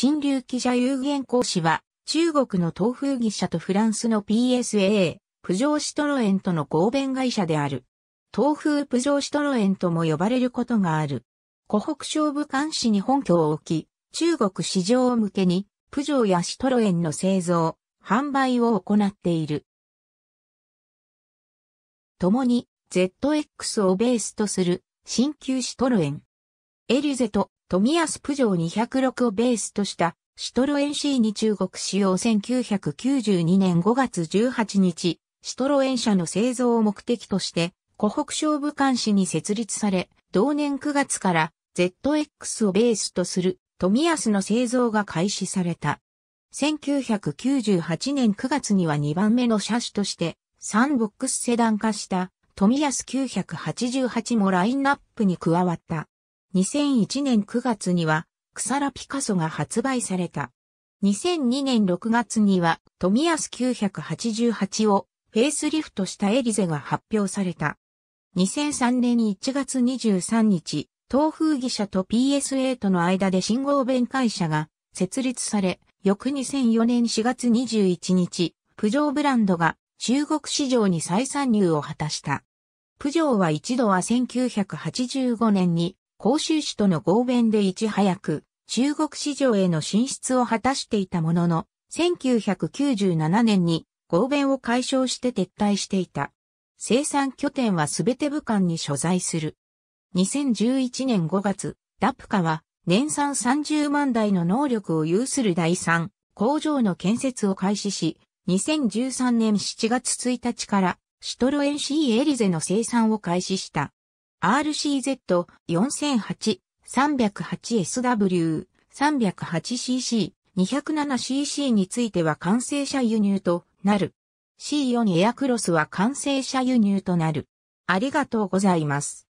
新竜記者有限講師は、中国の東風技社とフランスの PSAA、プジョーシトロエンとの合弁会社である。東風プジョーシトロエンとも呼ばれることがある。湖北省武漢市に本拠を置き、中国市場向けに、プジョーやシトロエンの製造、販売を行っている。共に、ZX をベースとする、新旧シトロエン。エリュゼと富安プジョー206をベースとしたシトロエン C に中国使用1992年5月18日、シトロエン社の製造を目的として、湖北省武漢市に設立され、同年9月から ZX をベースとする富安の製造が開始された。1998年9月には2番目の車種として、サンボックスセダン化した富安988もラインナップに加わった。2001年9月には、草ラピカソが発売された。2002年6月には、富安988をフェイスリフトしたエリゼが発表された。2003年1月23日、東風技社と PSA との間で信号弁会社が設立され、翌2004年4月21日、プジョーブランドが中国市場に再参入を果たした。プジョーは一度は1985年に広州市との合弁でいち早く中国市場への進出を果たしていたものの、1997年に合弁を解消して撤退していた。生産拠点はすべて武漢に所在する。2011年5月、ダプカは年産30万台の能力を有する第3工場の建設を開始し、2013年7月1日からシトロエン C エリゼの生産を開始した。RCZ4008-308SW308cc、207cc については完成車輸入となる。C4 エアクロスは完成車輸入となる。ありがとうございます。